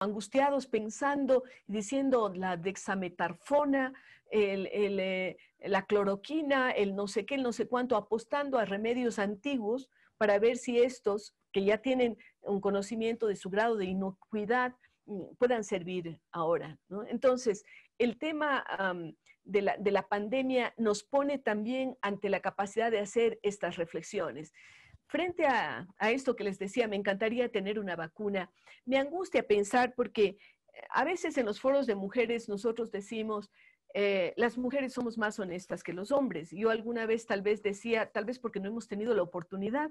angustiados pensando, diciendo la dexametarfona, eh, la cloroquina, el no sé qué, el no sé cuánto, apostando a remedios antiguos para ver si estos, que ya tienen un conocimiento de su grado de inocuidad, mm, puedan servir ahora. Entonces, el tema de la pandemia nos pone también ante la capacidad de hacer estas reflexiones frente a, esto que les decía, me encantaría tener una vacuna, me angustia pensar porque eh, a veces en los foros de mujeres nosotros decimos, eh, las mujeres somos más honestas que los hombres. Yo alguna vez tal vez decía, tal vez porque no hemos tenido la oportunidad,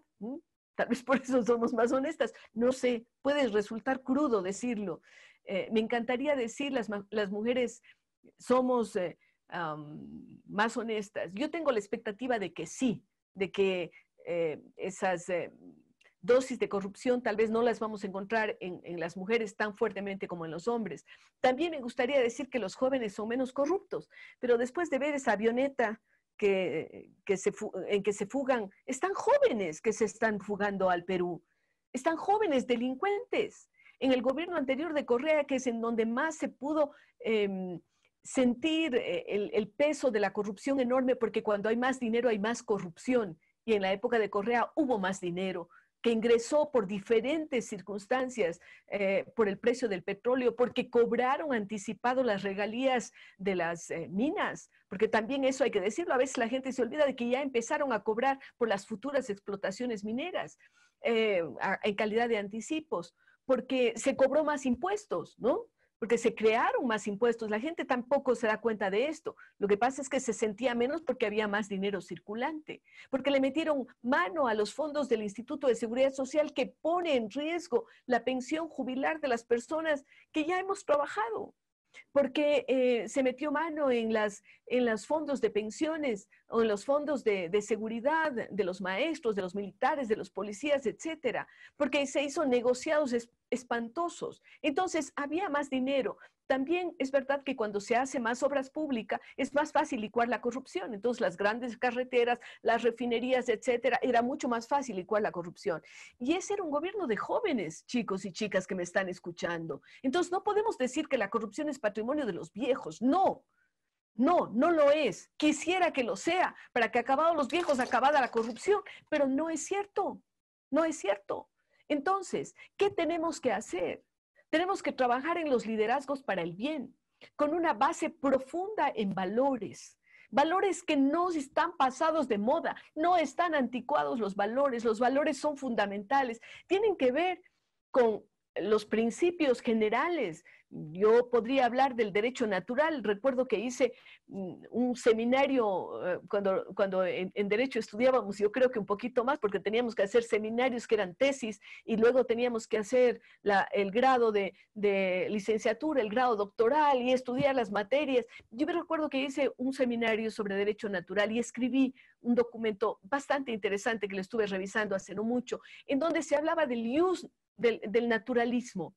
tal vez por eso somos más honestas. No sé, puede resultar crudo decirlo. Eh, me encantaría decir, las, las mujeres somos más honestas. Yo tengo la expectativa de que sí, de que eh, esas eh, dosis de corrupción tal vez no las vamos a encontrar en, las mujeres tan fuertemente como en los hombres. También me gustaría decir que los jóvenes son menos corruptos, pero después de ver esa avioneta que, en que se fugan, están jóvenes que se están fugando al Perú, están jóvenes delincuentes. En el gobierno anterior de Correa, que es en donde más se pudo... Em, sentir eh, el, peso de la corrupción enorme, porque cuando hay más dinero hay más corrupción y en la época de Correa hubo más dinero que ingresó por diferentes circunstancias, eh, por el precio del petróleo, porque cobraron anticipado las regalías de las eh, minas, porque también eso hay que decirlo, a veces la gente se olvida de que ya empezaron a cobrar por las futuras explotaciones mineras eh, en calidad de anticipos, porque se cobró más impuestos, ¿no? porque se crearon más impuestos. La gente tampoco se da cuenta de esto. Lo que pasa es que se sentía menos porque había más dinero circulante, porque le metieron mano a los fondos del Instituto de Seguridad Social que pone en riesgo la pensión jubilar de las personas que ya hemos trabajado porque eh, se metió mano en, las, en los fondos de pensiones o en los fondos de, de, seguridad de los maestros, de los militares, de los policías, etcétera, porque se hizo negociados espantosos. Entonces, había más dinero, también es verdad que cuando se hace más obras públicas es más fácil licuar la corrupción. Entonces las grandes carreteras, las refinerías, etcétera, era mucho más fácil licuar la corrupción. Y ese era un gobierno de jóvenes, chicos y chicas que me están escuchando. Entonces no podemos decir que la corrupción es patrimonio de los viejos. No, no, no lo es. Quisiera que lo sea, para que acabados los viejos, acabada la corrupción, pero no es cierto, no es cierto. Entonces, ¿qué tenemos que hacer? Tenemos que trabajar en los liderazgos para el bien, con una base profunda en valores, valores que no están pasados de moda, no están anticuados los valores, los valores son fundamentales, tienen que ver con los principios generales yo podría hablar del derecho natural. Recuerdo que hice mm, un seminario eh, cuando, en, derecho estudiábamos, yo creo que un poquito más, porque teníamos que hacer seminarios que eran tesis y luego teníamos que hacer el grado de, licenciatura, el grado doctoral y estudiar las materias. Yo me recuerdo que hice un seminario sobre derecho natural y escribí un documento bastante interesante que lo estuve revisando hace no mucho, en donde se hablaba del del naturalismo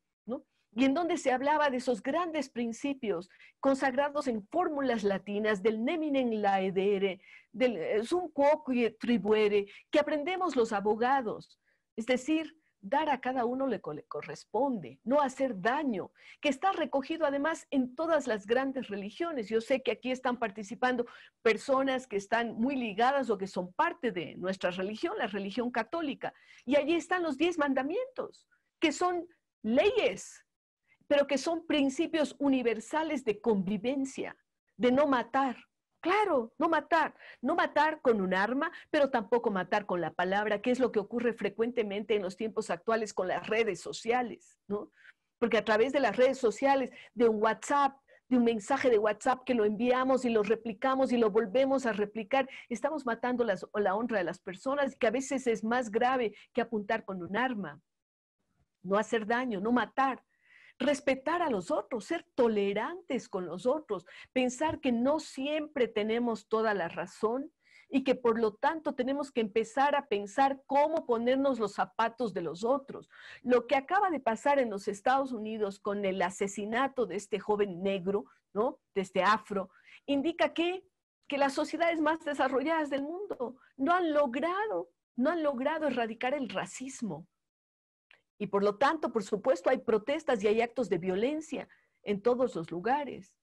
y en donde se hablaba de esos grandes principios consagrados en fórmulas latinas del neminen laedere, del eh, sum quoque tribuere, que aprendemos los abogados. Es decir, dar a cada uno le corresponde, no hacer daño, que está recogido además en todas las grandes religiones. Yo sé que aquí están participando personas que están muy ligadas o que son parte de nuestra religión, la religión católica, y allí están los diez mandamientos, que son leyes pero que son principios universales de convivencia, de no matar. Claro, no matar, no matar con un arma, pero tampoco matar con la palabra, que es lo que ocurre frecuentemente en los tiempos actuales con las redes sociales, ¿no? Porque a través de las redes sociales, de un WhatsApp, de un mensaje de WhatsApp que lo enviamos y lo replicamos y lo volvemos a replicar, estamos matando la honra de las personas, que a veces es más grave que apuntar con un arma, no hacer daño, no matar, respetar a los otros, ser tolerantes con los otros, pensar que no siempre tenemos toda la razón y que por lo tanto tenemos que empezar a pensar cómo ponernos los zapatos de los otros. Lo que acaba de pasar en los Estados Unidos con el asesinato de este joven negro, ¿no? De este afro, indica que, que las sociedades más desarrolladas del mundo no han logrado, no han logrado erradicar el racismo. Y por lo tanto, por supuesto, hay protestas y hay actos de violencia en todos los lugares.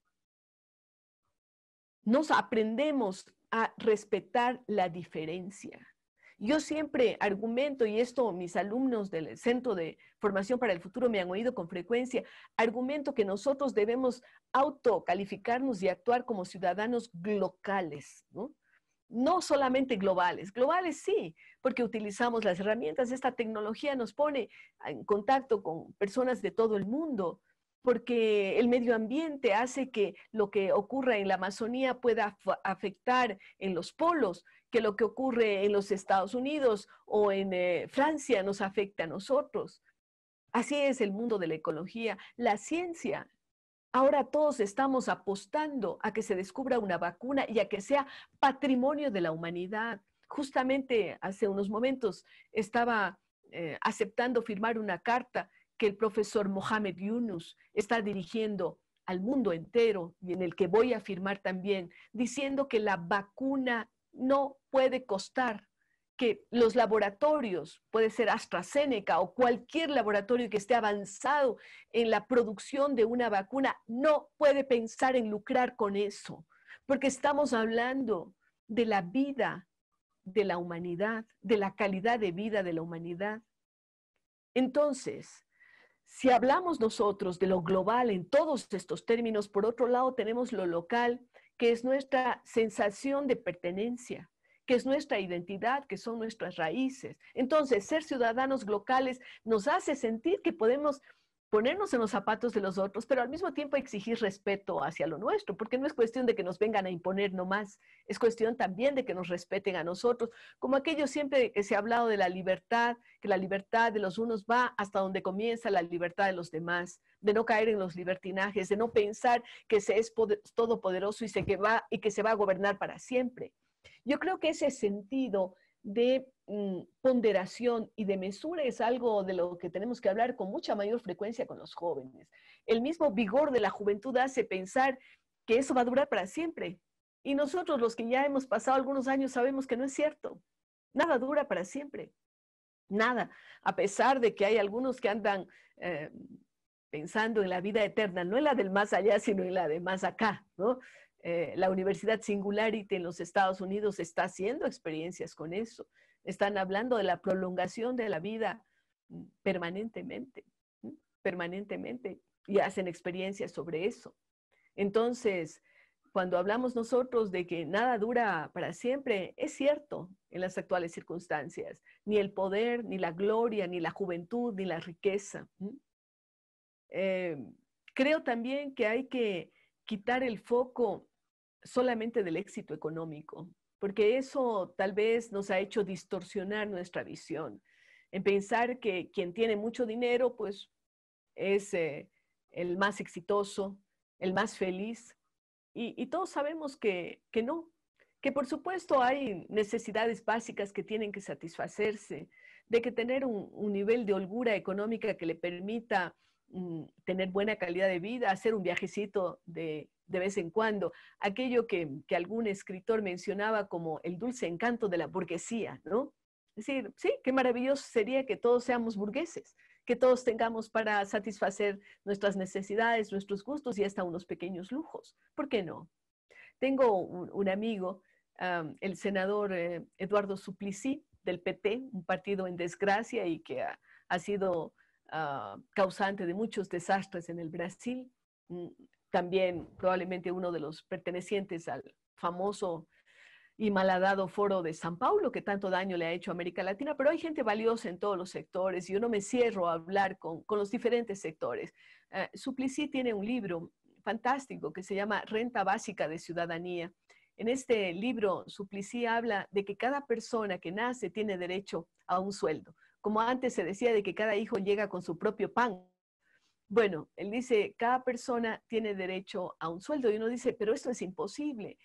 Nos aprendemos a respetar la diferencia. Yo siempre argumento, y esto mis alumnos del Centro de Formación para el Futuro me han oído con frecuencia, argumento que nosotros debemos autocalificarnos y actuar como ciudadanos locales, ¿no? no solamente globales, globales sí, porque utilizamos las herramientas, esta tecnología nos pone en contacto con personas de todo el mundo, porque el medio ambiente hace que lo que ocurra en la Amazonía pueda afectar en los polos, que lo que ocurre en los Estados Unidos o en eh, Francia nos afecta a nosotros. Así es el mundo de la ecología. La ciencia Ahora todos estamos apostando a que se descubra una vacuna y a que sea patrimonio de la humanidad. Justamente hace unos momentos estaba eh, aceptando firmar una carta que el profesor Mohamed Yunus está dirigiendo al mundo entero y en el que voy a firmar también, diciendo que la vacuna no puede costar que los laboratorios, puede ser AstraZeneca o cualquier laboratorio que esté avanzado en la producción de una vacuna, no puede pensar en lucrar con eso, porque estamos hablando de la vida de la humanidad, de la calidad de vida de la humanidad. Entonces, si hablamos nosotros de lo global en todos estos términos, por otro lado tenemos lo local, que es nuestra sensación de pertenencia, que es nuestra identidad, que son nuestras raíces. Entonces, ser ciudadanos locales nos hace sentir que podemos ponernos en los zapatos de los otros, pero al mismo tiempo exigir respeto hacia lo nuestro, porque no es cuestión de que nos vengan a imponer nomás, es cuestión también de que nos respeten a nosotros, como aquello siempre que se ha hablado de la libertad, que la libertad de los unos va hasta donde comienza la libertad de los demás, de no caer en los libertinajes, de no pensar que se es todopoderoso y, se que va, y que se va a gobernar para siempre. Yo creo que ese sentido de mm, ponderación y de mesura es algo de lo que tenemos que hablar con mucha mayor frecuencia con los jóvenes. El mismo vigor de la juventud hace pensar que eso va a durar para siempre. Y nosotros los que ya hemos pasado algunos años sabemos que no es cierto. Nada dura para siempre. Nada. A pesar de que hay algunos que andan eh, pensando en la vida eterna, no en la del más allá, sino en la de más acá, ¿no? Eh, la Universidad Singularity en los Estados Unidos está haciendo experiencias con eso. Están hablando de la prolongación de la vida mm, permanentemente, permanentemente, y hacen experiencias sobre eso. Entonces, cuando hablamos nosotros de que nada dura para siempre, es cierto en las actuales circunstancias, ni el poder, ni la gloria, ni la juventud, ni la riqueza. Eh, creo también que hay que quitar el foco solamente del éxito económico, porque eso tal vez nos ha hecho distorsionar nuestra visión, en pensar que quien tiene mucho dinero, pues es eh, el más exitoso, el más feliz, y, todos sabemos que, no, que por supuesto hay necesidades básicas que tienen que satisfacerse, de que tener un, nivel de holgura económica que le permita mm, tener buena calidad de vida, hacer un viajecito de de vez en cuando, aquello que, algún escritor mencionaba como el dulce encanto de la burguesía, ¿no? Es decir, sí, qué maravilloso sería que todos seamos burgueses, que todos tengamos para satisfacer nuestras necesidades, nuestros gustos y hasta unos pequeños lujos. ¿Por qué no? Tengo un, amigo, el senador eh, Eduardo Suplicy del PT, un partido en desgracia y que ha, sido ah, causante de muchos desastres en el Brasil. Mm, también probablemente uno de los pertenecientes al famoso y malhadado foro de San Paulo, que tanto daño le ha hecho a América Latina, pero hay gente valiosa en todos los sectores y yo no me cierro a hablar con, los diferentes sectores. Eh, Suplicy tiene un libro fantástico que se llama Renta Básica de Ciudadanía. En este libro, Suplicy habla de que cada persona que nace tiene derecho a un sueldo. Como antes se decía de que cada hijo llega con su propio pan, bueno, él dice, cada persona tiene derecho a un sueldo y uno dice, pero esto es imposible.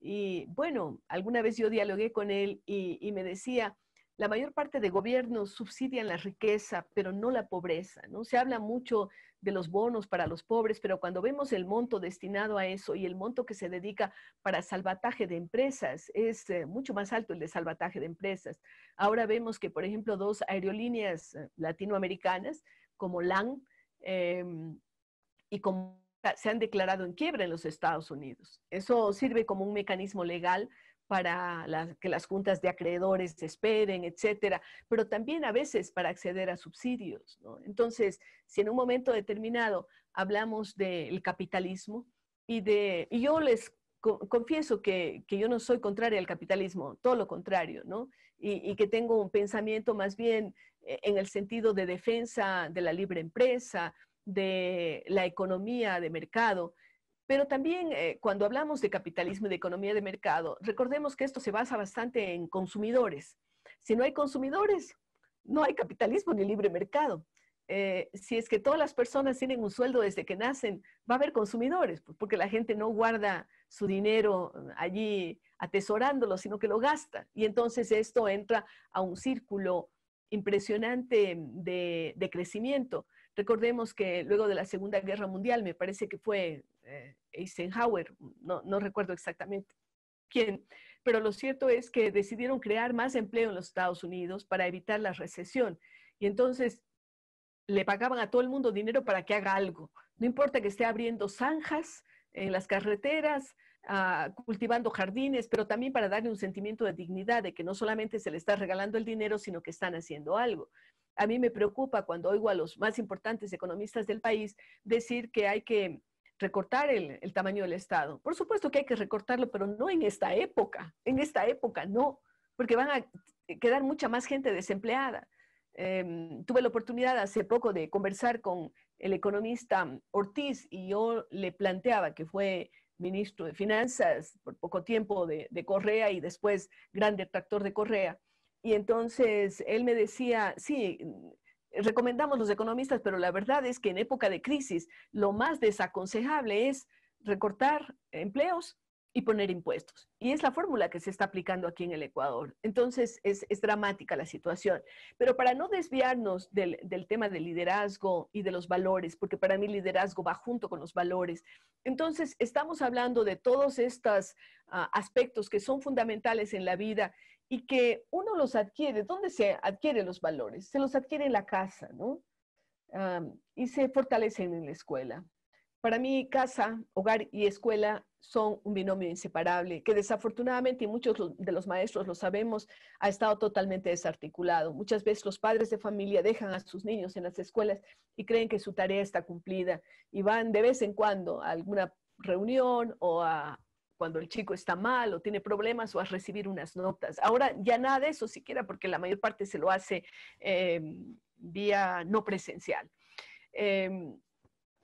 Y bueno, alguna vez yo dialogué con él y, me decía, la mayor parte de gobiernos subsidian la riqueza, pero no la pobreza, ¿no? Se habla mucho de los bonos para los pobres, pero cuando vemos el monto destinado a eso y el monto que se dedica para salvataje de empresas, es eh, mucho más alto el de salvataje de empresas. Ahora vemos que, por ejemplo, dos aerolíneas eh, latinoamericanas como LAN, Em, y como se han declarado en quiebra en los Estados Unidos. Eso sirve como un mecanismo legal para que las juntas de acreedores esperen, etcétera, pero también a veces para acceder a subsidios. ¿no? Entonces, si en un momento determinado hablamos del capitalismo y de, y yo les confieso que, que, yo no soy contraria al capitalismo, todo lo contrario, ¿no? y que tengo un pensamiento más bien eh, en el sentido de defensa de la libre empresa, de la economía de mercado. Pero también eh, cuando hablamos de capitalismo y de economía de mercado, recordemos que esto se basa bastante en consumidores. Si no hay consumidores, no hay capitalismo ni libre mercado. Eh, si es que todas las personas tienen un sueldo desde que nacen, va a haber consumidores, pues, porque la gente no guarda su dinero allí atesorándolo, sino que lo gasta. Y entonces esto entra a un círculo impresionante de, crecimiento. Recordemos que luego de la Segunda Guerra Mundial, me parece que fue eh, Eisenhower, no, recuerdo exactamente quién, pero lo cierto es que decidieron crear más empleo en los Estados Unidos para evitar la recesión. Y entonces le pagaban a todo el mundo dinero para que haga algo. No importa que esté abriendo zanjas en las carreteras, Ah, cultivando jardines, pero también para darle un sentimiento de dignidad, de que no solamente se le está regalando el dinero, sino que están haciendo algo. A mí me preocupa cuando oigo a los más importantes economistas del país decir que hay que recortar el, tamaño del Estado. Por supuesto que hay que recortarlo, pero no en esta época, en esta época no, porque van a quedar mucha más gente desempleada. Em, tuve la oportunidad hace poco de conversar con el economista Ortiz y yo le planteaba que fue ministro de Finanzas por poco tiempo de, Correa y después gran detractor de Correa. Y entonces él me decía, sí, recomendamos los economistas, pero la verdad es que en época de crisis lo más desaconsejable es recortar empleos y poner impuestos. Y es la fórmula que se está aplicando aquí en el Ecuador. Entonces, es, dramática la situación. Pero para no desviarnos del, tema del liderazgo y de los valores, porque para mí liderazgo va junto con los valores, entonces estamos hablando de todos estos ah, aspectos que son fundamentales en la vida y que uno los adquiere. ¿Dónde se adquieren los valores? Se los adquiere en la casa, ¿no? y se fortalecen en la escuela. Para mí, casa, hogar y escuela son un binomio inseparable, que desafortunadamente, y muchos de los maestros lo sabemos, ha estado totalmente desarticulado. Muchas veces los padres de familia dejan a sus niños en las escuelas y creen que su tarea está cumplida y van de vez en cuando a alguna reunión o cuando el chico está mal o tiene problemas o a recibir unas notas. Ahora ya nada de eso siquiera porque la mayor parte se lo hace eh, vía no presencial. Eh,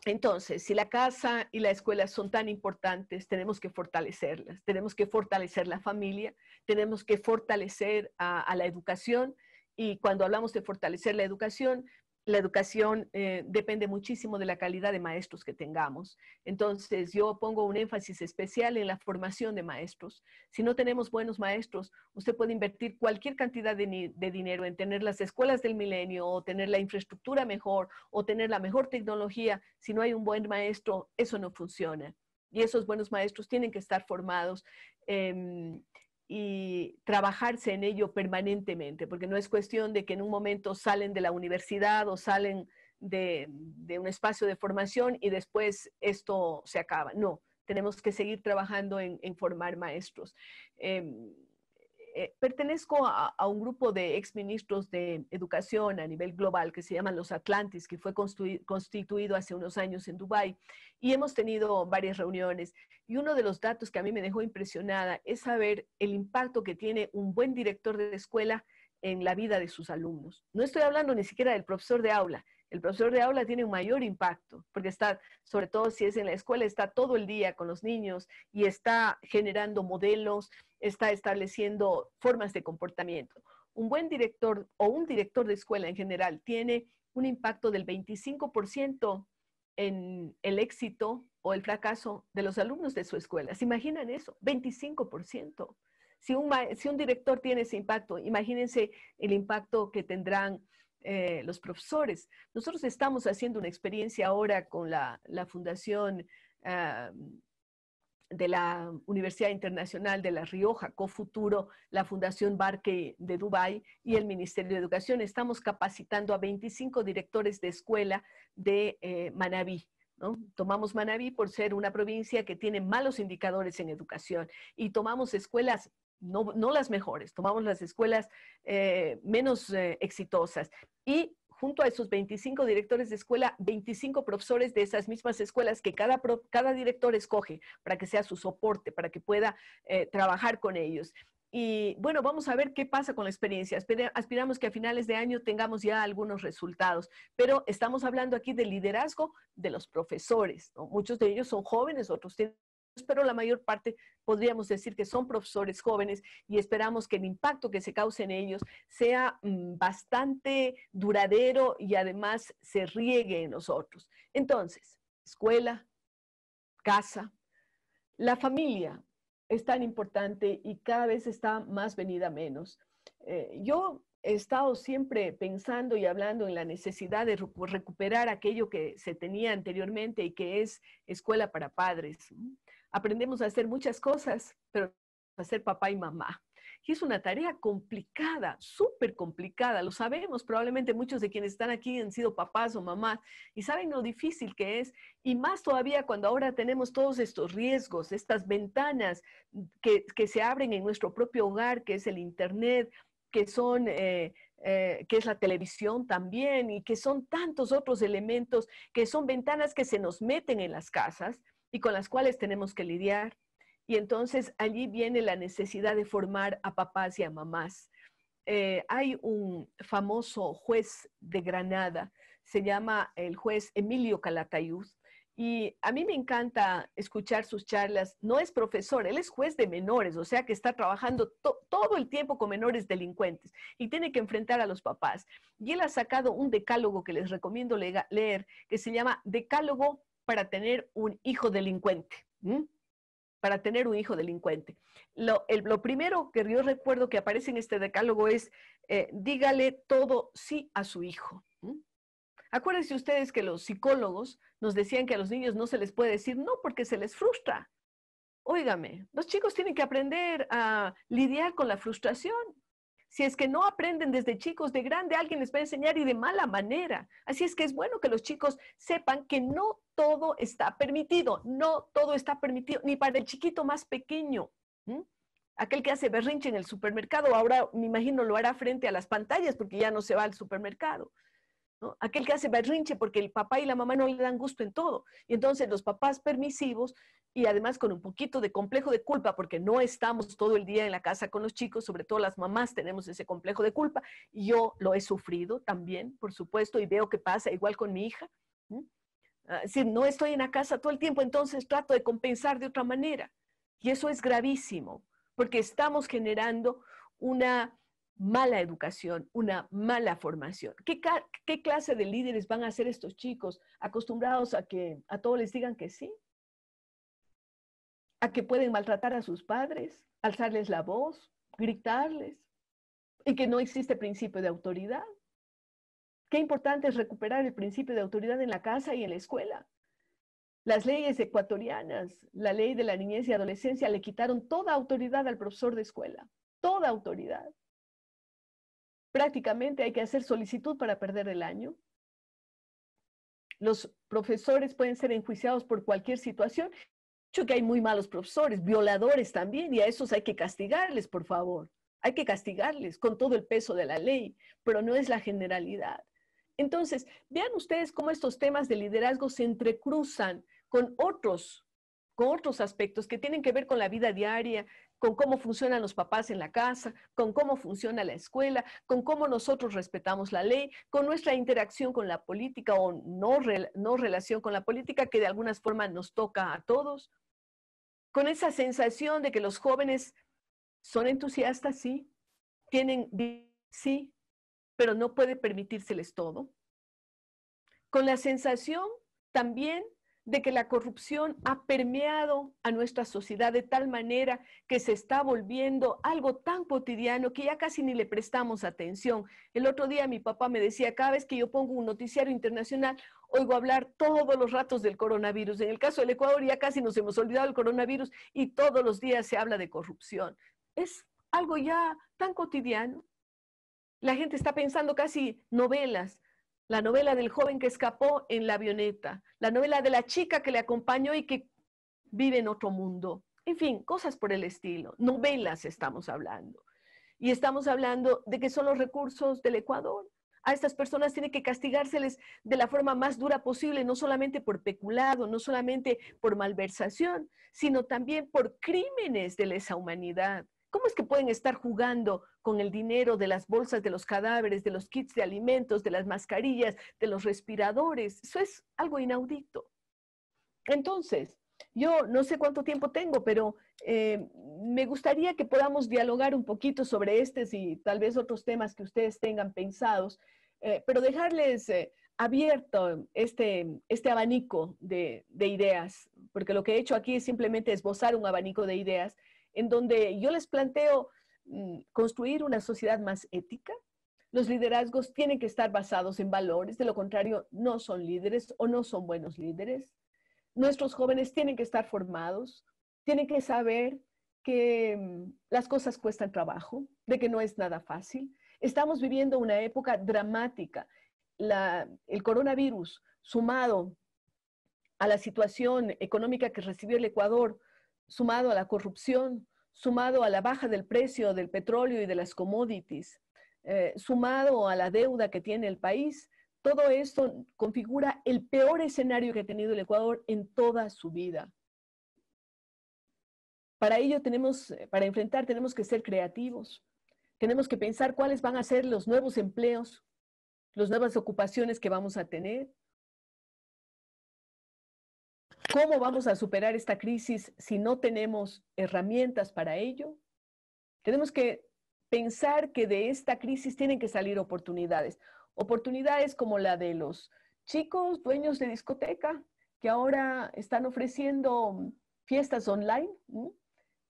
entonces, si la casa y la escuela son tan importantes, tenemos que fortalecerlas, tenemos que fortalecer la familia, tenemos que fortalecer a, la educación. Y cuando hablamos de fortalecer la educación, la educación eh, depende muchísimo de la calidad de maestros que tengamos. Entonces, yo pongo un énfasis especial en la formación de maestros. Si no tenemos buenos maestros, usted puede invertir cualquier cantidad de, dinero en tener las escuelas del milenio o tener la infraestructura mejor o tener la mejor tecnología. Si no hay un buen maestro, eso no funciona. Y esos buenos maestros tienen que estar formados. Em, y trabajarse en ello permanentemente, porque no es cuestión de que en un momento salen de la universidad o salen de, un espacio de formación y después esto se acaba. No, tenemos que seguir trabajando en, formar maestros. Em, eh, pertenezco a, a, un grupo de exministros de educación a nivel global que se llaman los Atlantis, que fue constituido hace unos años en Dubái y hemos tenido varias reuniones. Y uno de los datos que a mí me dejó impresionada es saber el impacto que tiene un buen director de escuela en la vida de sus alumnos. No estoy hablando ni siquiera del profesor de aula, el profesor de aula tiene un mayor impacto, porque está, sobre todo si es en la escuela, está todo el día con los niños y está generando modelos, está estableciendo formas de comportamiento. Un buen director o un director de escuela en general tiene un impacto del 25% en el éxito o el fracaso de los alumnos de su escuela. ¿Se imaginan eso? 25%. Si un, si un director tiene ese impacto, imagínense el impacto que tendrán eh, los profesores. Nosotros estamos haciendo una experiencia ahora con la, Fundación ah, de la Universidad Internacional de La Rioja, Cofuturo, la Fundación Barque de Dubái y el Ministerio de Educación. Estamos capacitando a 25 directores de escuela de eh, Manabí. Tomamos Manabí por ser una provincia que tiene malos indicadores en educación y tomamos escuelas no, las mejores, tomamos las escuelas eh, menos eh, exitosas y junto a esos 25 directores de escuela, 25 profesores de esas mismas escuelas que cada, cada director escoge para que sea su soporte, para que pueda eh, trabajar con ellos. Y bueno, vamos a ver qué pasa con la experiencia. Aspiramos que a finales de año tengamos ya algunos resultados, pero estamos hablando aquí del liderazgo de los profesores. Muchos de ellos son jóvenes, otros tienen pero la mayor parte podríamos decir que son profesores jóvenes y esperamos que el impacto que se cause en ellos sea mm, bastante duradero y además se riegue en nosotros. Entonces, escuela, casa, la familia es tan importante y cada vez está más venida menos. Eh, yo he estado siempre pensando y hablando en la necesidad de recuperar aquello que se tenía anteriormente y que es escuela para padres aprendemos a hacer muchas cosas, pero a ser papá y mamá. Y es una tarea complicada, súper complicada, lo sabemos, probablemente muchos de quienes están aquí han sido papás o mamás y saben lo difícil que es, y más todavía cuando ahora tenemos todos estos riesgos, estas ventanas que, se abren en nuestro propio hogar, que es el Internet, que son... Eh, eh, que es la televisión también, y que son tantos otros elementos que son ventanas que se nos meten en las casas, y con las cuales tenemos que lidiar. Y entonces allí viene la necesidad de formar a papás y a mamás. Eh, hay un famoso juez de Granada, se llama el juez Emilio Calatayud, y a mí me encanta escuchar sus charlas. No es profesor, él es juez de menores, o sea que está trabajando todo el tiempo con menores delincuentes y tiene que enfrentar a los papás. Y él ha sacado un decálogo que les recomiendo leer, que se llama Decálogo para tener un hijo delincuente. Para tener un hijo delincuente. Lo, primero que yo recuerdo que aparece en este decálogo es, eh, dígale todo sí a su hijo. Acuérdense ustedes que los psicólogos nos decían que a los niños no se les puede decir no porque se les frustra. Óigame, los chicos tienen que aprender a lidiar con la frustración. Si es que no aprenden desde chicos, de grande alguien les va a enseñar y de mala manera. Así es que es bueno que los chicos sepan que no todo está permitido, no todo está permitido, ni para el chiquito más pequeño. Aquel que hace berrinche en el supermercado, ahora me imagino lo hará frente a las pantallas porque ya no se va al supermercado. Aquel que hace berrinche porque el papá y la mamá no le dan gusto en todo. Y entonces los papás permisivos y además con un poquito de complejo de culpa porque no estamos todo el día en la casa con los chicos, sobre todo las mamás tenemos ese complejo de culpa. Yo lo he sufrido también, por supuesto, y veo que pasa igual con mi hija. Ah, si no estoy en la casa todo el tiempo, entonces trato de compensar de otra manera. Y eso es gravísimo, porque estamos generando una mala educación, una mala formación. ¿Qué, ¿Qué, clase de líderes van a ser estos chicos acostumbrados a que a todos les digan que sí? ¿A que pueden maltratar a sus padres, alzarles la voz, gritarles? ¿Y que no existe principio de autoridad? Qué importante es recuperar el principio de autoridad en la casa y en la escuela. Las leyes ecuatorianas, la ley de la niñez y adolescencia le quitaron toda autoridad al profesor de escuela, toda autoridad. Prácticamente hay que hacer solicitud para perder el año. Los profesores pueden ser enjuiciados por cualquier situación. Yo que hay muy malos profesores, violadores también, y a esos hay que castigarles, por favor. Hay que castigarles con todo el peso de la ley, pero no es la generalidad. Entonces, vean ustedes cómo estos temas de liderazgo se entrecruzan con otros, aspectos que tienen que ver con la vida diaria, con cómo funcionan los papás en la casa, con cómo funciona la escuela, con cómo nosotros respetamos la ley, con nuestra interacción con la política o no, relación con la política que de alguna forma nos toca a todos, con esa sensación de que los jóvenes son entusiastas, sí, tienen, sí, pero no puede permitírseles todo. Con la sensación también de que la corrupción ha permeado a nuestra sociedad de tal manera que se está volviendo algo tan cotidiano que ya casi ni le prestamos atención. El otro día mi papá me decía, cada vez que yo pongo un noticiario internacional, oigo hablar todos los ratos del coronavirus. En el caso del Ecuador ya casi nos hemos olvidado del coronavirus y todos los días se habla de corrupción. Es algo ya tan cotidiano. La gente está pensando casi novelas. La novela del joven que escapó en la avioneta, la novela de la chica que le acompañó y que vive en otro mundo. En fin, cosas por el estilo. Novelas estamos hablando. Y estamos hablando de que son los recursos del Ecuador. A estas personas tiene que castigárseles de la forma más dura posible, no solamente por peculado, no solamente por malversación, sino también por crímenes de lesa humanidad. ¿Cómo es que pueden estar jugando con el dinero de las bolsas de los cadáveres, de los kits de alimentos, de las mascarillas, de los respiradores. Eso es algo inaudito. Entonces, yo no sé cuánto tiempo tengo, pero eh, me gustaría que podamos dialogar un poquito sobre este y tal vez otros temas que ustedes tengan pensados, eh, pero dejarles eh, abierto este, este abanico de ideas, porque lo que he hecho aquí es simplemente esbozar un abanico de ideas en donde yo les planteo Mm, construir una sociedad más ética, los liderazgos tienen que estar basados en valores, de lo contrario no son líderes o no son buenos líderes. Nuestros jóvenes tienen que estar formados, tienen que saber que mm, las cosas cuestan trabajo, de que no es nada fácil. Estamos viviendo una época dramática. el coronavirus, sumado a la situación económica que recibió el Ecuador, sumado a la corrupción, sumado a la baja del precio del petróleo y de las commodities, eh, sumado a la deuda que tiene el país, todo esto configura el peor escenario que ha tenido el Ecuador en toda su vida. Para ello tenemos, eh, para enfrentar tenemos que ser creativos, tenemos que pensar cuáles van a ser los nuevos empleos, las nuevas ocupaciones que vamos a tener, ¿Cómo vamos a superar esta crisis si no tenemos herramientas para ello? Tenemos que pensar que de esta crisis tienen que salir oportunidades. Oportunidades como la de los chicos dueños de discoteca que ahora están ofreciendo fiestas online.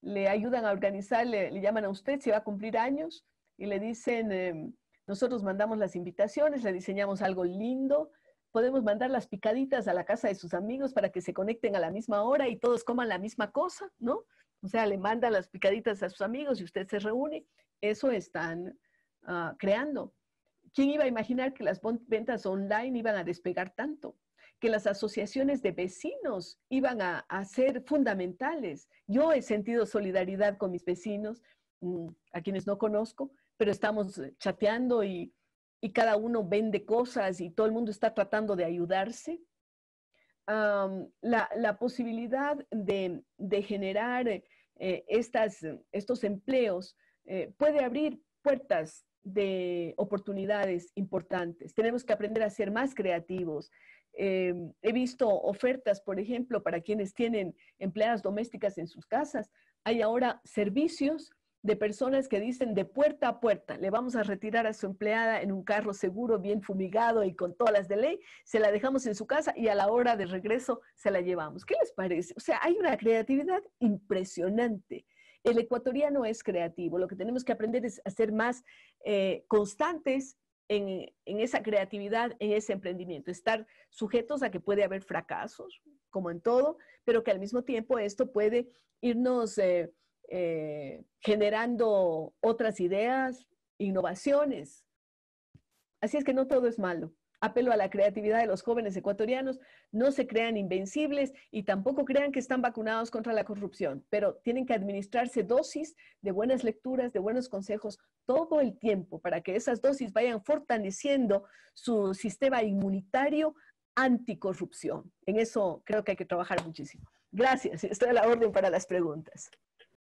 Le ayudan a organizar, le, llaman a usted si va a cumplir años y le dicen, em, nosotros mandamos las invitaciones, le diseñamos algo lindo, podemos mandar las picaditas a la casa de sus amigos para que se conecten a la misma hora y todos coman la misma cosa, ¿no? O sea, le manda las picaditas a sus amigos y usted se reúne. Eso están ah, creando. ¿Quién iba a imaginar que las ventas online iban a despegar tanto? que las asociaciones de vecinos iban a, ser fundamentales. Yo he sentido solidaridad con mis vecinos, mm, a quienes no conozco, pero estamos eh, chateando y y cada uno vende cosas y todo el mundo está tratando de ayudarse. la, posibilidad de, generar eh, estas, estos empleos eh, puede abrir puertas de oportunidades importantes. Tenemos que aprender a ser más creativos. Em, he visto ofertas, por ejemplo, para quienes tienen empleadas domésticas en sus casas. Hay ahora servicios de personas que dicen de puerta a puerta, le vamos a retirar a su empleada en un carro seguro, bien fumigado y con todas las de ley, se la dejamos en su casa y a la hora de regreso se la llevamos. ¿Qué les parece? O sea, hay una creatividad impresionante. El ecuatoriano es creativo, lo que tenemos que aprender es a ser más eh, constantes en, esa creatividad, en ese emprendimiento, estar sujetos a que puede haber fracasos, como en todo, pero que al mismo tiempo esto puede irnos... Eh, eh, generando otras ideas, innovaciones. Así es que no todo es malo. Apelo a la creatividad de los jóvenes ecuatorianos, no se crean invencibles y tampoco crean que están vacunados contra la corrupción, pero tienen que administrarse dosis de buenas lecturas, de buenos consejos todo el tiempo para que esas dosis vayan fortaleciendo su sistema inmunitario anticorrupción. En eso creo que hay que trabajar muchísimo. Gracias, estoy a la orden para las preguntas.